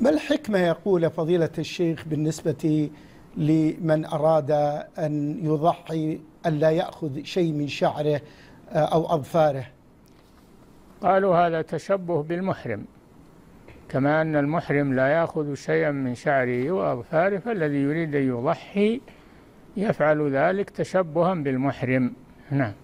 ما الحكمة يقول فضيلة الشيخ بالنسبة لمن أراد أن يضحي ألا يأخذ شيء من شعره آه، أو أظفاره قالوا هذا تشبه بالمحرم كما أن المحرم لا يأخذ شيئا من شعره وأظفاره فالذي يريد أن يضحي يفعل ذلك تشبها بالمحرم نعم